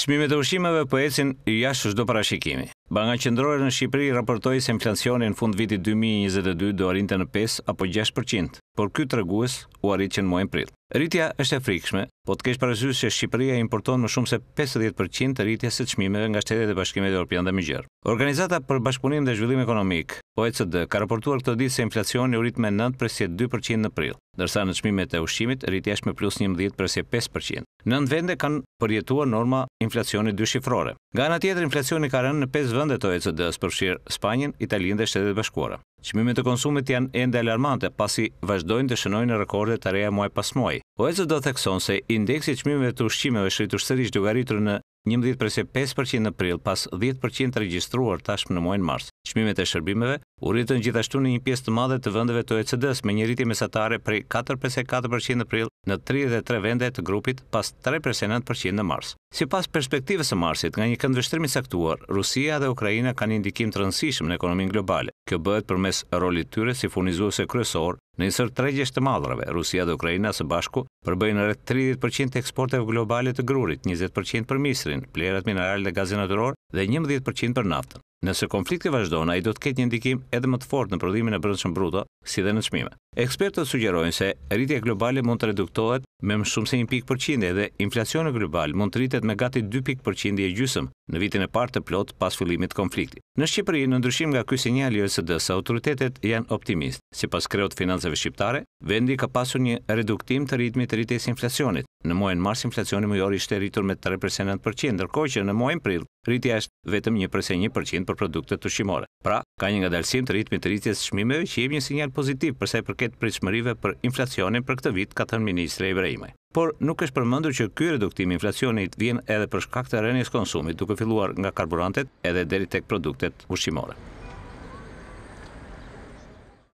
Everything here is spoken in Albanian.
Çmimet e ushqimeve po ecin jashtë çdo parashikimi. Banka Qendrore në Shqipëri raportoi se inflacioni në fund vitit 2022 do arrinte në 5 apo 6%, por ky tregues u arrit që në muajin prill. Rritja është e frikshme, po të kesh parasysh se Shqipëria importon më shumë se 50% të rritjes së çmimeve nga Shtetet e Bashkimit të Evropian dhe më gjerë. Organizata për Bashkëpunim dhe Zhvillim Ekonomik, OECD, ka raportuar këtë ditë se inflacioni u rrit me 9.2% në prill, ndërsa në çmimet e ushqimit rritja është me plus 11.5%. Nëntë vende kanë përjetuar norma inflacioni dy shifrore. Nga ana tjetër inflacioni ka rënë në pesë vende të OECD-s, përfshirë Spanjën, Italinë dhe Shtetet e Bashkuara. Qmimin të konsumit janë ende alarmante, pasi vazhdojnë të shënojnë rekorde të reja muaj pas muaj. OECD do thekson se indeksi qmimeve të ushqimeve shritë ushtërish duke në 15% në prill pas 10% të regjistruar tashmë në muajin mars. Çmimet e shërbimeve u rritën gjithashtu në një pjesë të madhe të vendeve të OECD-s me një rritje mesatare prej 4.4% në prill në 33 vende të grupit pas 3.9% në mars. Sipas perspektivës së marsit, nga një kënd saktuar, Rusia dhe Ukraina kanë një ndikim të rëndësishëm në ekonominë globale. Kjo bëhet përmes rolit tyre si furnizues kryesor Në njësër të regjesht të madrave, Rusia dhe Ukrajina së bashku përbëjnë rrët 30% eksporteve globalit të grurit, 20% për misrin, plerat mineral dhe gazin atëror dhe 11% për naftën. Nëse konflikt të vazhdojnë, a i do të ketë një ndikim edhe më të fort në prodhimin e brëndshëm bruto, si dhe në qmime. Ekspertët sugjerojnë se rritja globale mund të reduktohet me më shumë se 1 pikë përqindje dhe inflacionë global mund të rritet me gati 2 pikë përqindje gjysëm në vitin e partë të plot pas fillimit konflikti. Në Shqipëri, në ndryshim nga ky sinjali i OECD-s, autoritetet janë Si Sipas kreut financave shqiptare, vendi ka pasur një reduktim të ritmit të rritjes inflacionit. Në muajin mars inflacioni mujor ishte rritur me 3.9%, ndërkohë që në muajin prill rritja është vetëm 1.1% për produktet ushqimore. Pra, ka një ngadalësim të ritmit të rritjes çmimeve që jep një sinjal pozitiv përsa i paketë pritshmërive për inflacionin për këtë vit, ka thënë ministri Ibrahimaj. Por nuk është përmendur që ky reduktim i inflacionit vjen edhe për shkak të rënies konsumit, duke filluar nga karburantet edhe deri tek produktet ushqimore.